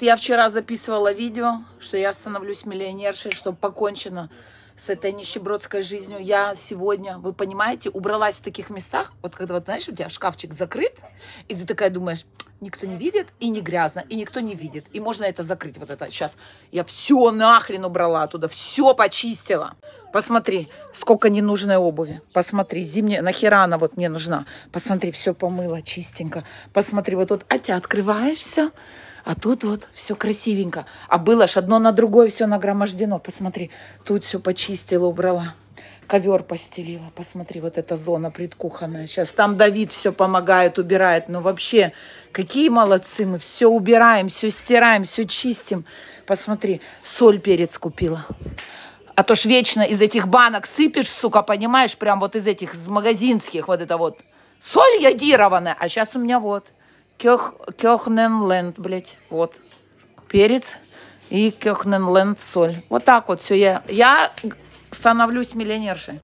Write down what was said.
Я вчера записывала видео, что я становлюсь миллионершей, что покончено с этой нищебродской жизнью. Я сегодня, вы понимаете, убралась в таких местах, вот когда, вот знаешь, у тебя шкафчик закрыт, и ты такая думаешь, никто не видит, и не грязно, и никто не видит, и можно это закрыть, вот это сейчас. Я все нахрен убрала оттуда, все почистила. Посмотри, сколько ненужной обуви. Посмотри, зимняя, нахера она вот мне нужна. Посмотри, все помыла чистенько. Посмотри, вот тут, а ты открываешься, а тут вот все красивенько. А было ж одно на другое все нагромождено. Посмотри, тут все почистила, убрала. Ковер постелила. Посмотри, вот эта зона предкухонная. Сейчас там Давид все помогает, убирает. Ну вообще, какие молодцы мы. Все убираем, все стираем, все чистим. Посмотри, соль, перец купила. А то ж вечно из этих банок сыпешь, сука, понимаешь, прям вот из этих, из магазинских, вот это вот. Соль ядированная, а сейчас у меня вот. Кёх, кёхненленд, блядь, вот, перец и кёхненленд соль. Вот так вот все я, я становлюсь миллионершей.